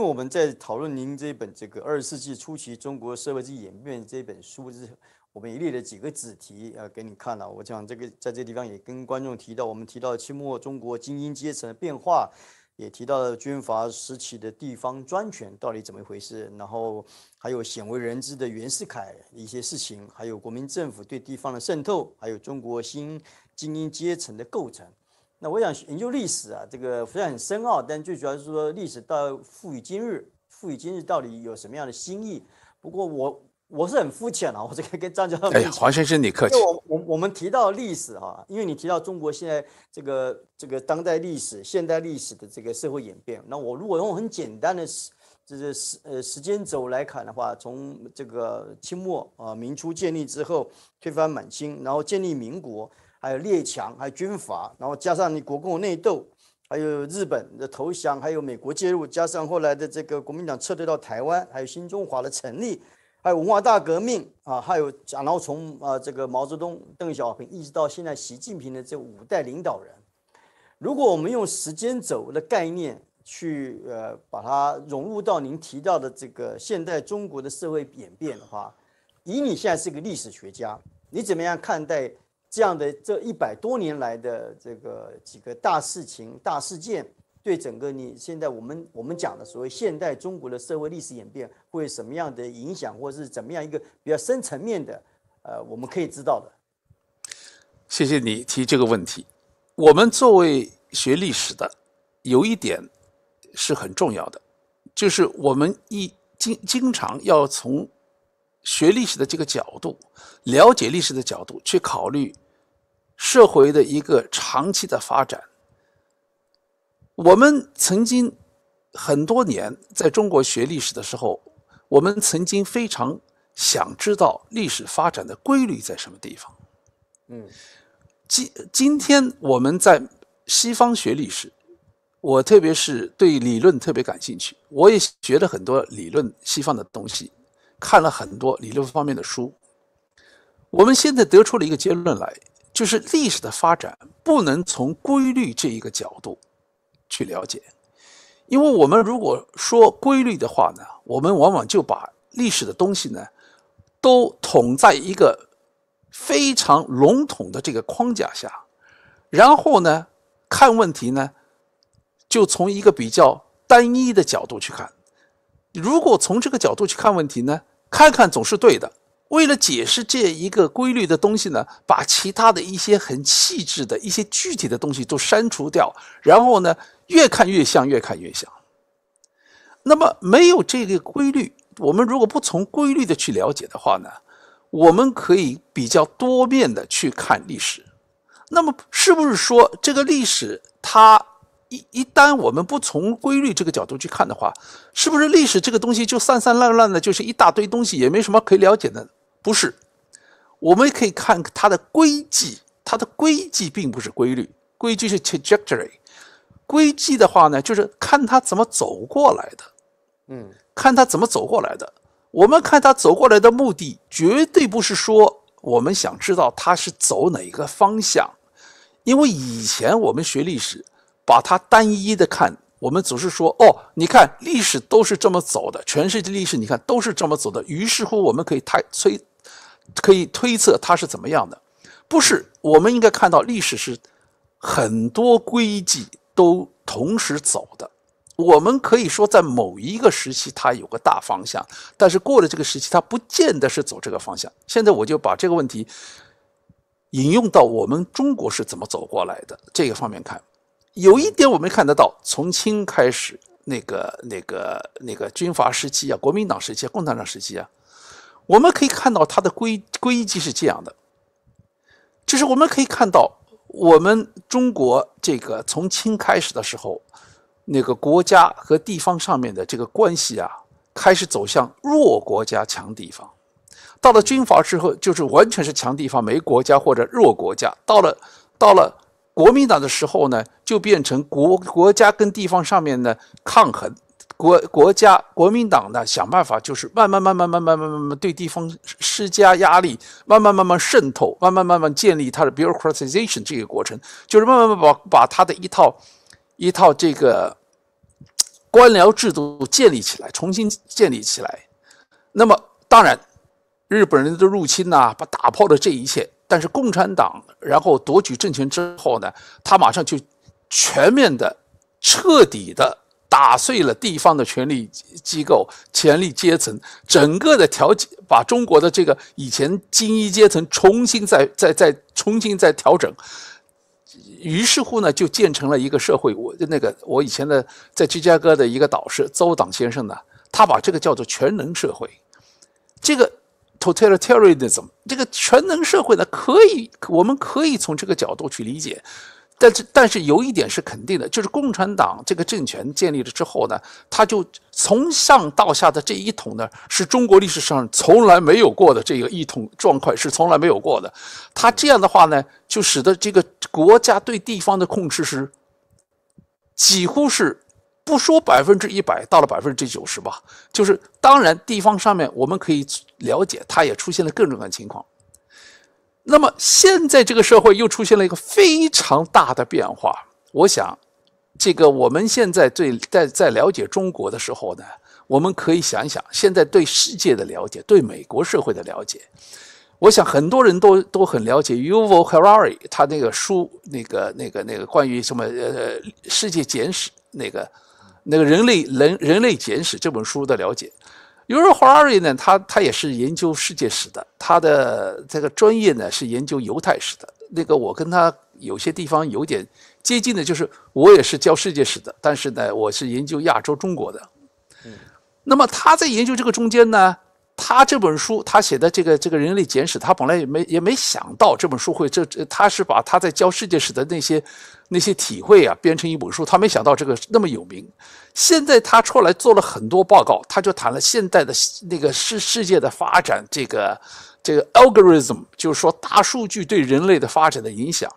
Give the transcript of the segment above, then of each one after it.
因为我们在讨论您这本《这个二十世纪初期中国社会之演变》这本书之我们也列了几个子题啊给你看了。我讲这个，在这个地方也跟观众提到，我们提到清末中国精英阶层的变化，也提到了军阀时期的地方专权到底怎么一回事，然后还有鲜为人知的袁世凯一些事情，还有国民政府对地方的渗透，还有中国新精英阶层的构成。那我想研究历史啊，这个虽然很深奥，但最主要是说历史到赋予今日，赋予今日到底有什么样的新意？不过我我是很肤浅了，我这个跟张教授哎呀，黄先生你客气。我我我们提到历史哈，因为你提到中国现在这个这个当代历史、现代历史的这个社会演变，那我如果用很简单的时就是时呃时间轴来看的话，从这个清末啊、明初建立之后推翻满清，然后建立民国。还有列强，还有军阀，然后加上你国共内斗，还有日本的投降，还有美国介入，加上后来的这个国民党撤退到台湾，还有新中华的成立，还有文化大革命啊，还有然后从啊这个毛泽东、邓小平一直到现在习近平的这五代领导人，如果我们用时间轴的概念去呃把它融入到您提到的这个现代中国的社会演变的话，以你现在是一个历史学家，你怎么样看待？这样的这一百多年来的这个几个大事情、大事件，对整个你现在我们我们讲的所谓现代中国的社会历史演变，会有什么样的影响，或是怎么样一个比较深层面的，呃，我们可以知道的。谢谢你提这个问题。我们作为学历史的，有一点是很重要的，就是我们一经经常要从。学历史的这个角度，了解历史的角度去考虑社会的一个长期的发展。我们曾经很多年在中国学历史的时候，我们曾经非常想知道历史发展的规律在什么地方。嗯，今今天我们在西方学历史，我特别是对理论特别感兴趣，我也学了很多理论西方的东西。看了很多理论方面的书，我们现在得出了一个结论来，就是历史的发展不能从规律这一个角度去了解，因为我们如果说规律的话呢，我们往往就把历史的东西呢都统在一个非常笼统的这个框架下，然后呢看问题呢就从一个比较单一的角度去看，如果从这个角度去看问题呢。看看总是对的。为了解释这一个规律的东西呢，把其他的一些很细致的一些具体的东西都删除掉，然后呢，越看越像，越看越像。那么没有这个规律，我们如果不从规律的去了解的话呢，我们可以比较多面的去看历史。那么是不是说这个历史它？一一旦我们不从规律这个角度去看的话，是不是历史这个东西就散散乱乱的，就是一大堆东西，也没什么可以了解的？不是，我们可以看它的轨迹，它的轨迹并不是规律，轨迹是 trajectory。轨迹的话呢，就是看它怎么走过来的，嗯，看它怎么走过来的。我们看它走过来的目的，绝对不是说我们想知道它是走哪个方向，因为以前我们学历史。把它单一的看，我们总是说哦，你看历史都是这么走的，全世界历史你看都是这么走的，于是乎我们可以太推可以推测它是怎么样的，不是？我们应该看到历史是很多轨迹都同时走的。我们可以说在某一个时期它有个大方向，但是过了这个时期它不见得是走这个方向。现在我就把这个问题引用到我们中国是怎么走过来的这个方面看。有一点我们看得到，从清开始，那个、那个、那个军阀时期啊，国民党时期、共产党时期啊，我们可以看到它的规规矩是这样的。就是我们可以看到，我们中国这个从清开始的时候，那个国家和地方上面的这个关系啊，开始走向弱国家强地方。到了军阀之后，就是完全是强地方没国家或者弱国家。到了，到了。国民党的时候呢，就变成国国家跟地方上面呢抗衡，国国家国民党呢想办法就是慢慢慢慢慢慢慢慢慢对地方施加压力，慢慢慢慢渗透，慢慢慢慢建立它的 b u r e a u c r a t i z a t i o n 这个过程，就是慢慢慢把它的一套一套这个官僚制度建立起来，重新建立起来。那么当然，日本人的入侵呢，把打破了这一切。但是共产党然后夺取政权之后呢，他马上就全面的、彻底的打碎了地方的权力机构、权力阶层，整个的调节，把中国的这个以前精英阶层重新再、再、再重新再调整。于是乎呢，就建成了一个社会。我那个我以前的在芝加哥的一个导师周党先生呢，他把这个叫做全能社会。这个。totalitarianism 这个全能社会呢，可以我们可以从这个角度去理解，但是但是有一点是肯定的，就是共产党这个政权建立了之后呢，他就从上到下的这一统呢，是中国历史上从来没有过的这个一统状况，是从来没有过的。他这样的话呢，就使得这个国家对地方的控制是几乎是。不说百分之一百，到了百分之九十吧。就是当然，地方上面我们可以了解，它也出现了各种各样的情况。那么现在这个社会又出现了一个非常大的变化。我想，这个我们现在对在在了解中国的时候呢，我们可以想想现在对世界的了解，对美国社会的了解。我想很多人都都很了解 Uvo r a r i 他那个书，那个那个那个关于什么呃世界简史那个。那个《人类人人类简史》这本书的了解，尤尔 r 瑞呢，他他也是研究世界史的，他的这个专业呢是研究犹太史的。那个我跟他有些地方有点接近的，就是我也是教世界史的，但是呢，我是研究亚洲中国的。嗯，那么他在研究这个中间呢？他这本书，他写的这个这个人类简史，他本来也没也没想到这本书会这，这，他是把他在教世界史的那些那些体会啊编成一本书，他没想到这个那么有名。现在他出来做了很多报告，他就谈了现代的那个世世界的发展，这个这个 algorithm，就是说大数据对人类的发展的影响。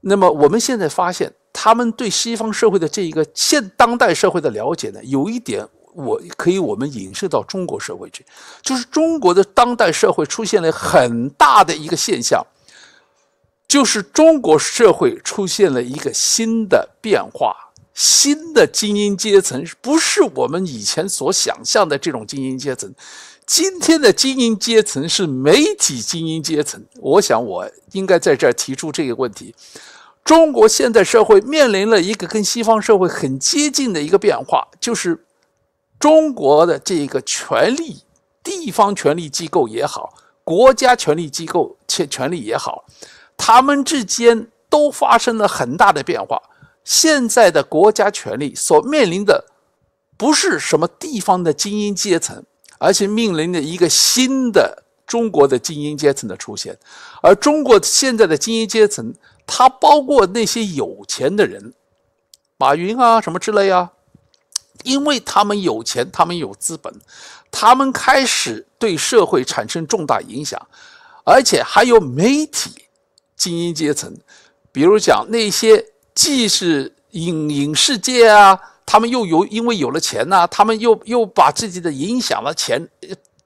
那么我们现在发现，他们对西方社会的这一个现当代社会的了解呢，有一点。我可以，我们引射到中国社会去，就是中国的当代社会出现了很大的一个现象，就是中国社会出现了一个新的变化，新的精英阶层不是我们以前所想象的这种精英阶层，今天的精英阶层是媒体精英阶层。我想，我应该在这儿提出这个问题：中国现代社会面临了一个跟西方社会很接近的一个变化，就是。中国的这个权力，地方权力机构也好，国家权力机构且权力也好，他们之间都发生了很大的变化。现在的国家权力所面临的不是什么地方的精英阶层，而且面临着一个新的中国的精英阶层的出现。而中国现在的精英阶层，它包括那些有钱的人，马云啊什么之类啊。因为他们有钱，他们有资本，他们开始对社会产生重大影响，而且还有媒体精英阶层，比如讲那些既是影影视界啊，他们又有因为有了钱呐，他们又又把自己的影响了钱，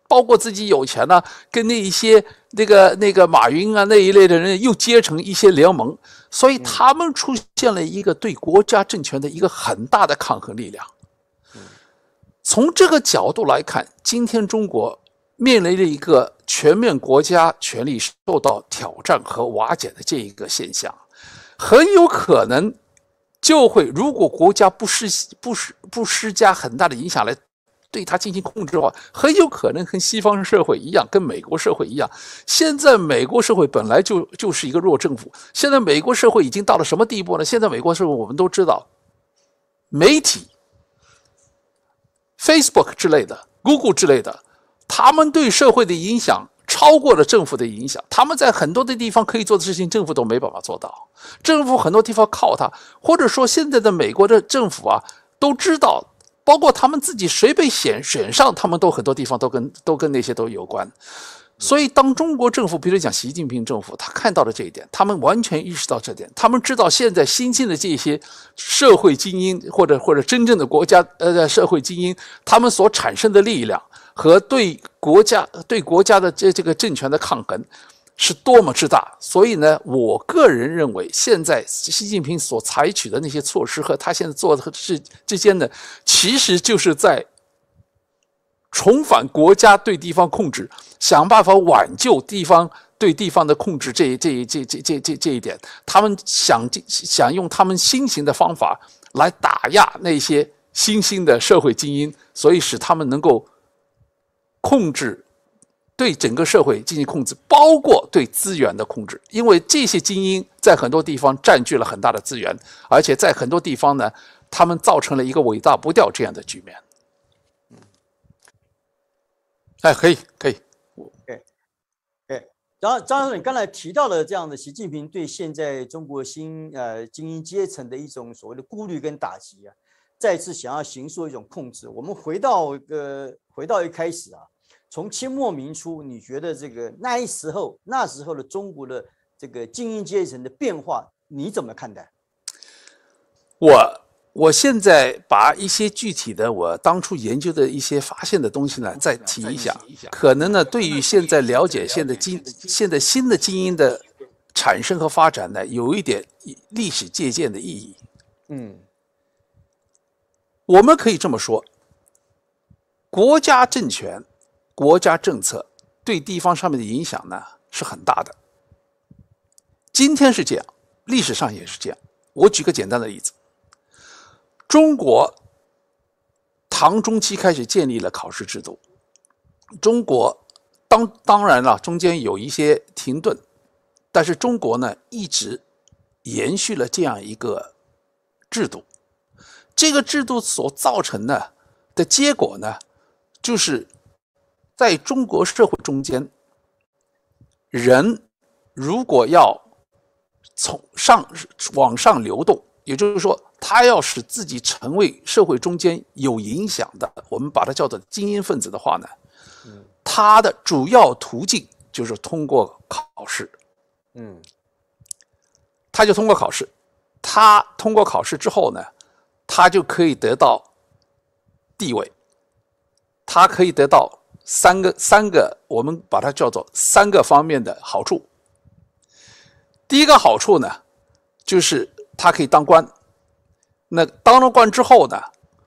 包括自己有钱呢，跟那一些那个那个马云啊那一类的人又结成一些联盟，所以他们出现了一个对国家政权的一个很大的抗衡力量。从这个角度来看，今天中国面临着一个全面国家权力受到挑战和瓦解的这一个现象，很有可能就会，如果国家不施不施不施加很大的影响来对它进行控制的话，很有可能跟西方社会一样，跟美国社会一样。现在美国社会本来就就是一个弱政府，现在美国社会已经到了什么地步呢？现在美国社会我们都知道，媒体。Facebook 之类的，Google 之类的，他们对社会的影响超过了政府的影响。他们在很多的地方可以做的事情，政府都没办法做到。政府很多地方靠他，或者说现在的美国的政府啊，都知道，包括他们自己谁被选选上，他们都很多地方都跟都跟那些都有关。所以，当中国政府，比如讲习近平政府，他看到了这一点，他们完全意识到这点，他们知道现在新兴的这些社会精英，或者或者真正的国家呃社会精英，他们所产生的力量和对国家对国家的这这个政权的抗衡，是多么之大。所以呢，我个人认为，现在习近平所采取的那些措施和他现在做的事之间呢，其实就是在重返国家对地方控制。想办法挽救地方对地方的控制，这、这、这、这、这、这、这一点，他们想尽想用他们新型的方法来打压那些新兴的社会精英，所以使他们能够控制对整个社会进行控制，包括对资源的控制。因为这些精英在很多地方占据了很大的资源，而且在很多地方呢，他们造成了一个尾大不掉这样的局面。哎，可以，可以。然后，张老师，你刚才提到了这样的习近平对现在中国新呃精英阶层的一种所谓的顾虑跟打击啊，再次想要行说一种控制。我们回到个回到一开始啊，从清末明初，你觉得这个那时候那时候的中国的这个精英阶层的变化，你怎么看待？我。我现在把一些具体的我当初研究的一些发现的东西呢，再提一下，可能呢对于现在了解现在经现在新的精英的产生和发展呢，有一点历史借鉴的意义。嗯，我们可以这么说，国家政权、国家政策对地方上面的影响呢是很大的。今天是这样，历史上也是这样。我举个简单的例子。中国唐中期开始建立了考试制度。中国当当然了，中间有一些停顿，但是中国呢一直延续了这样一个制度。这个制度所造成的的结果呢，就是在中国社会中间，人如果要从上往上流动。也就是说，他要使自己成为社会中间有影响的，我们把它叫做精英分子的话呢，他的主要途径就是通过考试。嗯，他就通过考试，他通过考试之后呢，他就可以得到地位，他可以得到三个三个，我们把它叫做三个方面的好处。第一个好处呢，就是。他可以当官，那当了官之后呢，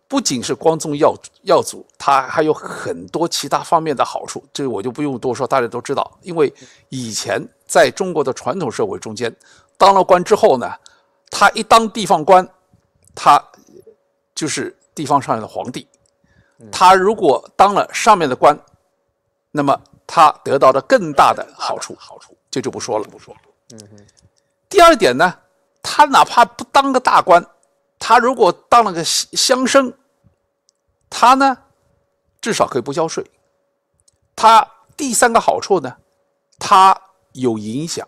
不仅是光宗耀耀祖，他还有很多其他方面的好处。这个我就不用多说，大家都知道。因为以前在中国的传统社会中间，当了官之后呢，他一当地方官，他就是地方上面的皇帝。他如果当了上面的官，那么他得到的更大的好处，好处这就不说了。不说。嗯。哼。第二点呢？他哪怕不当个大官，他如果当了个乡乡绅，他呢，至少可以不交税。他第三个好处呢，他有影响。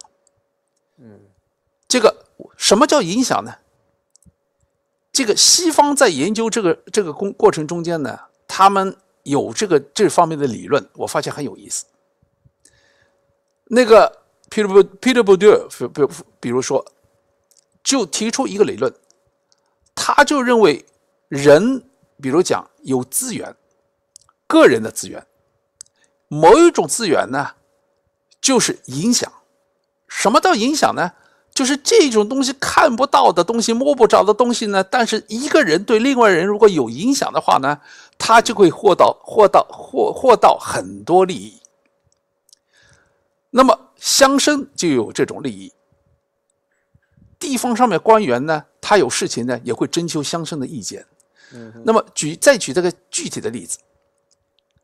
嗯，这个什么叫影响呢？这个西方在研究这个这个过过程中间呢，他们有这个这方面的理论，我发现很有意思。那个 Peter Peter b o u d a u r 比比如说。就提出一个理论，他就认为人，比如讲有资源，个人的资源，某一种资源呢，就是影响。什么叫影响呢？就是这种东西看不到的东西、摸不着的东西呢，但是一个人对另外人如果有影响的话呢，他就会获到获到获获到很多利益。那么相生就有这种利益。地方上面官员呢，他有事情呢，也会征求乡绅的意见。那么举再举这个具体的例子，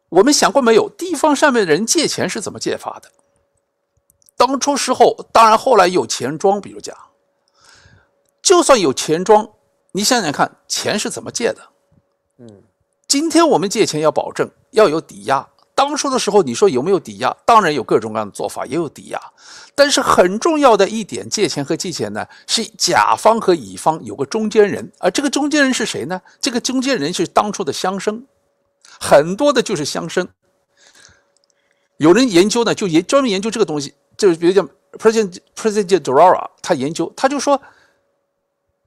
我们想过没有，地方上面的人借钱是怎么借法的？当初时候，当然后来有钱庄，比如讲，就算有钱庄，你想想看，钱是怎么借的？嗯，今天我们借钱要保证要有抵押。当初的时候，你说有没有抵押？当然有各种各样的做法，也有抵押。但是很重要的一点，借钱和借钱呢，是甲方和乙方有个中间人，而这个中间人是谁呢？这个中间人是当初的乡绅，很多的就是乡绅。有人研究呢，就研专门研究这个东西，就是比如讲 President President Dora，他研究，他就说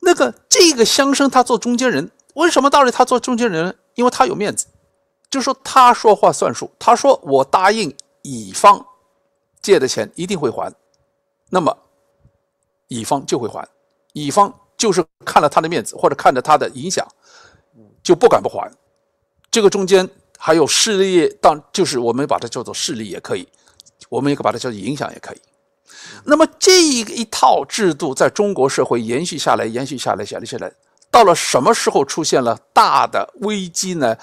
那个这个乡绅他做中间人，为什么道理他做中间人？因为他有面子。就说他说话算数，他说我答应乙方借的钱一定会还，那么乙方就会还。乙方就是看了他的面子，或者看着他的影响，就不敢不还。这个中间还有势力，当就是我们把它叫做势力也可以，我们也可以把它叫做影响也可以。那么这一一套制度在中国社会延续下来，延续下来，延续下来，到了什么时候出现了大的危机呢？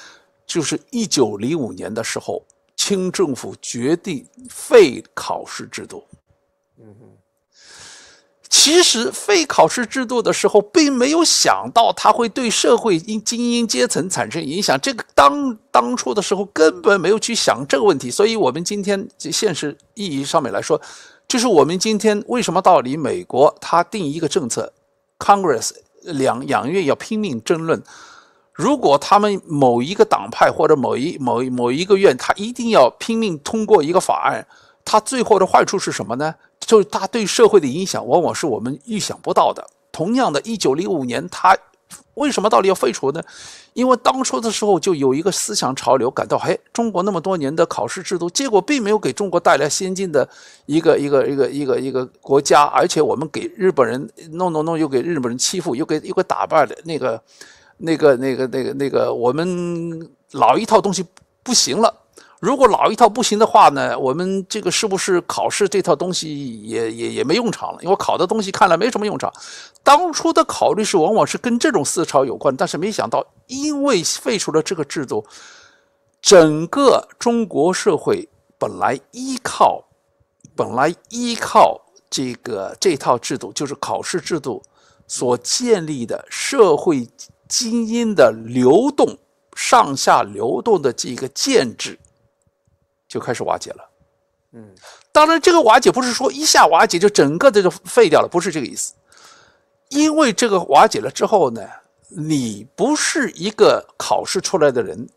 就是一九零五年的时候，清政府决定废考试制度。嗯其实废考试制度的时候，并没有想到它会对社会精英阶层产生影响。这个当当初的时候，根本没有去想这个问题。所以，我们今天在现实意义上面来说，就是我们今天为什么道理？美国他定一个政策，Congress 两两院要拼命争论。如果他们某一个党派或者某一某一某一个院，他一定要拼命通过一个法案，他最后的坏处是什么呢？就是他对社会的影响往往是我们预想不到的。同样的一九零五年，他为什么到底要废除呢？因为当初的时候就有一个思想潮流感到，嘿，中国那么多年的考试制度，结果并没有给中国带来先进的一个一个一个一个一个国家，而且我们给日本人弄弄弄，又给日本人欺负，又给又给打败了那个。那个、那个、那个、那个，我们老一套东西不行了。如果老一套不行的话呢，我们这个是不是考试这套东西也也也没用场了？因为考的东西看来没什么用场。当初的考虑是往往是跟这种思潮有关，但是没想到，因为废除了这个制度，整个中国社会本来依靠本来依靠这个这套制度，就是考试制度所建立的社会。精英的流动，上下流动的这个建制，就开始瓦解了。嗯，当然，这个瓦解不是说一下瓦解就整个的就废掉了，不是这个意思。因为这个瓦解了之后呢，你不是一个考试出来的人，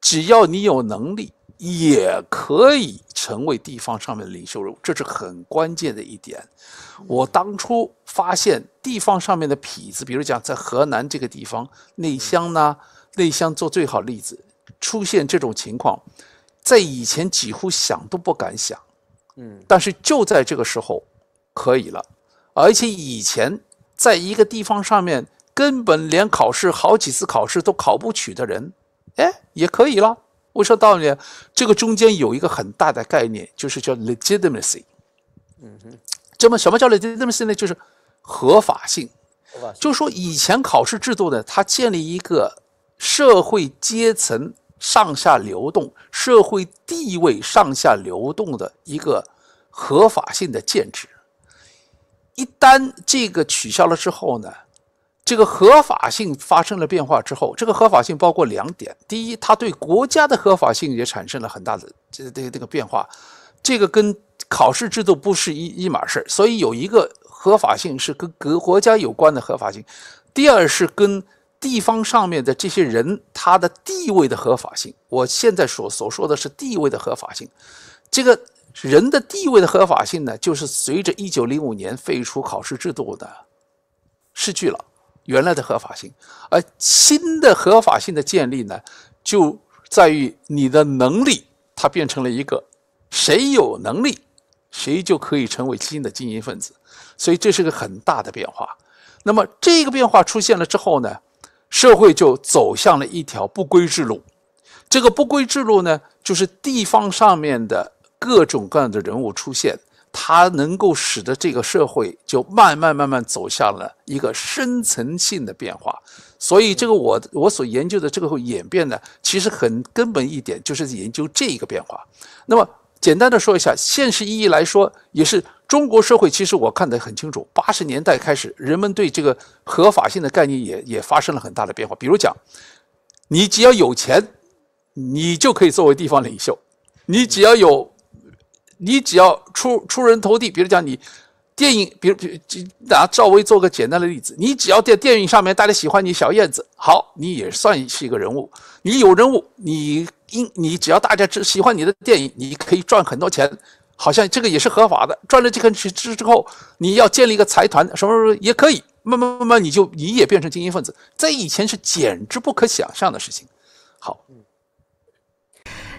只要你有能力，也可以。成为地方上面的领袖人，这是很关键的一点。我当初发现地方上面的痞子，比如讲在河南这个地方，内乡呢，内乡做最好例子，出现这种情况，在以前几乎想都不敢想。嗯，但是就在这个时候，可以了。而且以前在一个地方上面，根本连考试好几次考试都考不取的人，哎，也可以了。我说道理，这个中间有一个很大的概念，就是叫 legitimacy。嗯哼，这么什么叫 legitimacy 呢？就是合法性。是就说以前考试制度呢，它建立一个社会阶层上下流动、社会地位上下流动的一个合法性的建制。一旦这个取消了之后呢？这个合法性发生了变化之后，这个合法性包括两点：第一，它对国家的合法性也产生了很大的这这这个变化，这个跟考试制度不是一一码事所以有一个合法性是跟国国家有关的合法性；第二是跟地方上面的这些人他的地位的合法性。我现在所所说的是地位的合法性，这个人的地位的合法性呢，就是随着一九零五年废除考试制度的失去了。原来的合法性，而新的合法性的建立呢，就在于你的能力，它变成了一个谁有能力，谁就可以成为新的精英分子，所以这是个很大的变化。那么这个变化出现了之后呢，社会就走向了一条不归之路。这个不归之路呢，就是地方上面的各种各样的人物出现。它能够使得这个社会就慢慢慢慢走向了一个深层性的变化，所以这个我我所研究的这个会演变呢，其实很根本一点就是研究这一个变化。那么简单的说一下，现实意义来说，也是中国社会，其实我看得很清楚。八十年代开始，人们对这个合法性的概念也也发生了很大的变化。比如讲，你只要有钱，你就可以作为地方领袖；你只要有。你只要出出人头地，比如讲你电影，比如比拿赵薇做个简单的例子，你只要在电影上面大家喜欢你小燕子，好，你也算是一个人物，你有人物，你应你只要大家只喜欢你的电影，你可以赚很多钱，好像这个也是合法的。赚了这个钱之之后，你要建立一个财团，什么什么也可以，慢慢慢慢你就你也变成精英分子，在以前是简直不可想象的事情。好。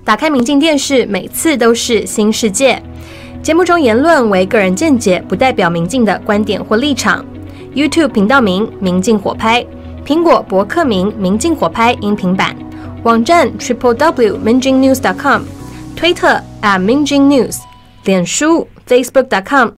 打开明镜电视，每次都是新世界。节目中言论为个人见解，不代表明镜的观点或立场。YouTube 频道名：明镜火拍；苹果博客名：明镜火拍音频版；网站：triplew.mingjingnews.com；推特：@mingjingnews；脸书：facebook.com。